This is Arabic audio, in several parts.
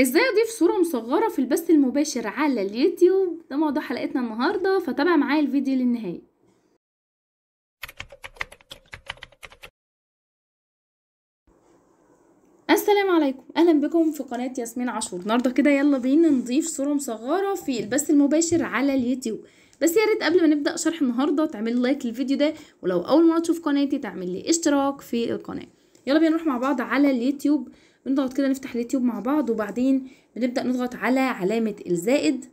ازاي اضيف صورة مصغرة في البث المباشر على اليوتيوب ده موضوع حلقتنا النهاردة فتابع معايا الفيديو للنهاية السلام عليكم اهلا بكم في قناة ياسمين عاشور النهاردة كده يلا بينا نضيف صورة مصغرة في البث المباشر على اليوتيوب بس يا ريت قبل ما نبدأ شرح النهاردة تعملي لايك للفيديو ده ولو اول مرة تشوف قناتي تعملي اشتراك في القناة يلا بينا نروح مع بعض على اليوتيوب بنضغط كده نفتح اليوتيوب مع بعض وبعدين بنبدأ نضغط على علامة الزائد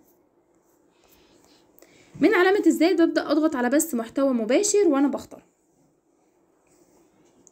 من علامة الزائد ببدأ أضغط على بث محتوى مباشر وأنا بختار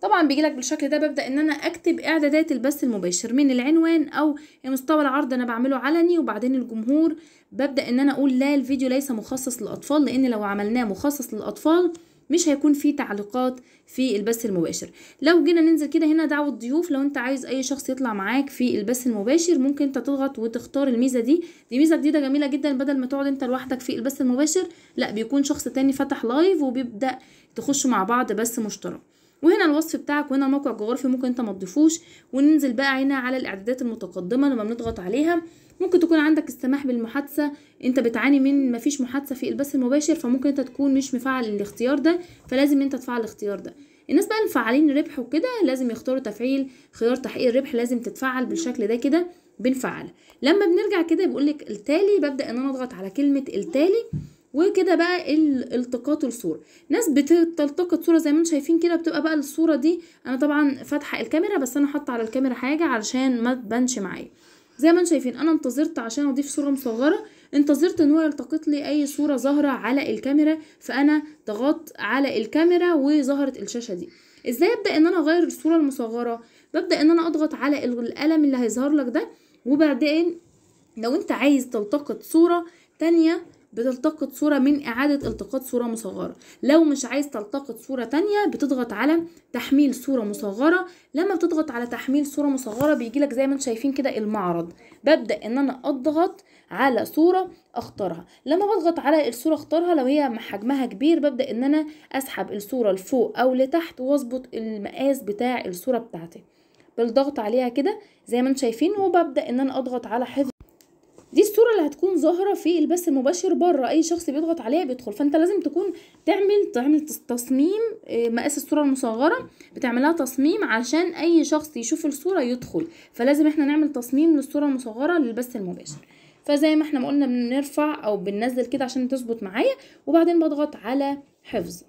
طبعا بيجيلك بالشكل ده ببدأ إن أنا أكتب إعدادات البث المباشر من العنوان أو مستوى العرض أنا بعمله علني وبعدين الجمهور ببدأ إن أنا أقول لا الفيديو ليس مخصص للأطفال لأن لو عملناه مخصص للأطفال مش هيكون في تعليقات في البث المباشر لو جينا ننزل كده هنا دعوه ضيوف لو انت عايز اي شخص يطلع معاك في البث المباشر ممكن انت تضغط وتختار الميزه دي دي ميزه جديده جميله جدا بدل ما تقعد انت لوحدك في البث المباشر لا بيكون شخص تاني فتح لايف وبيبدا تخشوا مع بعض بث مشترك وهنا الوصف بتاعك وهنا الموقع الجغرافي ممكن انت ما تضيفوش وننزل بقى هنا على الاعدادات المتقدمه لما بنضغط عليها ممكن تكون عندك السماح بالمحادثه انت بتعاني من مفيش محادثه في البث المباشر فممكن انت تكون مش مفعل الاختيار ده فلازم انت تفعل الاختيار ده الناس بقى المفعلين ربح وكده لازم يختاروا تفعيل خيار تحقيق الربح لازم تتفعل بالشكل ده كده بنفعل لما بنرجع كده بيقول لك التالي ببدا ان انا اضغط على كلمه التالي وكده بقى التقاط الصوره ناس بتلتقط صوره زي ما انتم شايفين كده بتبقى بقى الصوره دي انا طبعا فاتحه الكاميرا بس انا حاطه على الكاميرا حاجه علشان ما تبانش معايا زي ما انتم شايفين انا انتظرت عشان اضيف صوره مصغره انتظرت ان هو يلتقط لي اي صوره ظاهره على الكاميرا فانا ضغطت على الكاميرا وظهرت الشاشه دي ازاي ابدا ان انا اغير الصوره المصغره ببدا ان انا اضغط على القلم اللي هيظهر لك ده وبعدين لو انت عايز تلتقط صوره تانية بتلتقط صورة من إعادة التقاط صورة مصغرة لو مش عايز تلتقط صورة تانية بتضغط على تحميل صورة مصغرة لما بتضغط على تحميل صورة مصغرة بيجيلك زي ما انت شايفين كده المعرض ببدأ إن أنا أضغط على صورة اختارها لما بضغط على الصورة اختارها لو هي حجمها كبير ببدأ إن أنا أسحب الصورة لفوق أو لتحت واظبط المقاس بتاع الصورة بتاعتي بالضغط عليها كده زي ما انت شايفين وببدأ إن أنا أضغط على حفظ دي الصوره اللي هتكون ظاهره في البث المباشر بره اي شخص بيضغط عليها بيدخل فانت لازم تكون تعمل تعمل تصميم آه، مقاس الصوره المصغره بتعملها تصميم عشان اي شخص يشوف الصوره يدخل فلازم احنا نعمل تصميم للصوره المصغره للبث المباشر فزي ما احنا ما قلنا بنرفع او بننزل كده عشان تظبط معايا وبعدين بضغط على حفظ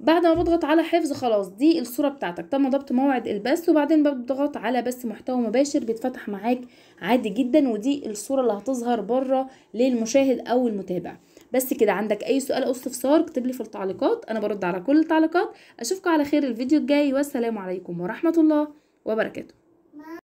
بعد ما بضغط على حفظ خلاص دي الصوره بتاعتك تم ضبط موعد البث وبعدين بضغط على بث محتوى مباشر بيتفتح معاك عادي جدا ودي الصوره اللي هتظهر بره للمشاهد او المتابع بس كده عندك اي سؤال او استفسار اكتب لي في التعليقات انا برد على كل التعليقات اشوفكم على خير الفيديو الجاي والسلام عليكم ورحمه الله وبركاته